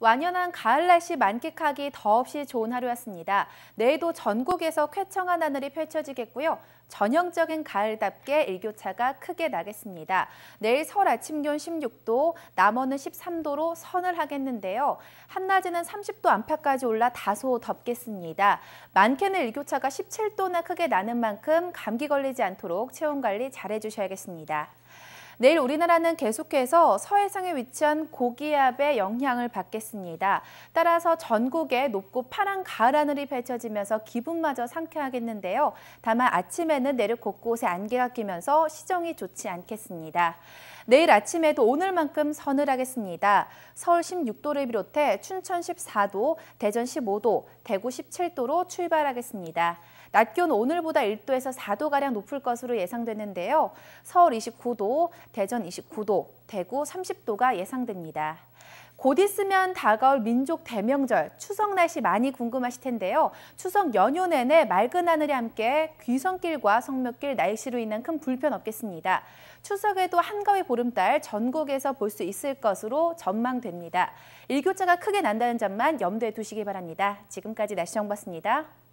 완연한 가을 날씨 만끽하기 더없이 좋은 하루였습니다. 내일도 전국에서 쾌청한 하늘이 펼쳐지겠고요. 전형적인 가을답게 일교차가 크게 나겠습니다. 내일 서 아침 기온 16도, 남원은 13도로 선을 하겠는데요. 한낮에는 30도 안팎까지 올라 다소 덥겠습니다. 많게는 일교차가 17도나 크게 나는 만큼 감기 걸리지 않도록 체온 관리 잘 해주셔야겠습니다. 내일 우리나라는 계속해서 서해상에 위치한 고기압의 영향을 받겠습니다. 따라서 전국에 높고 파란 가을 하늘이 펼쳐지면서 기분마저 상쾌하겠는데요. 다만 아침에는 내륙 곳곳에 안개가 끼면서 시정이 좋지 않겠습니다. 내일 아침에도 오늘만큼 서늘하겠습니다. 서울 16도를 비롯해 춘천 14도, 대전 15도, 대구 17도로 출발하겠습니다. 낮 기온 오늘보다 1도에서 4도가량 높을 것으로 예상되는데요. 서울 29도, 대전 29도, 대구 30도가 예상됩니다. 곧 있으면 다가올 민족 대명절 추석 날씨 많이 궁금하실 텐데요. 추석 연휴 내내 맑은 하늘이 함께 귀성길과 성묘길 날씨로 인한 큰 불편 없겠습니다. 추석에도 한가위 보름달 전국에서 볼 수 있을 것으로 전망됩니다. 일교차가 크게 난다는 점만 염두에 두시기 바랍니다. 지금까지 날씨 정보였습니다.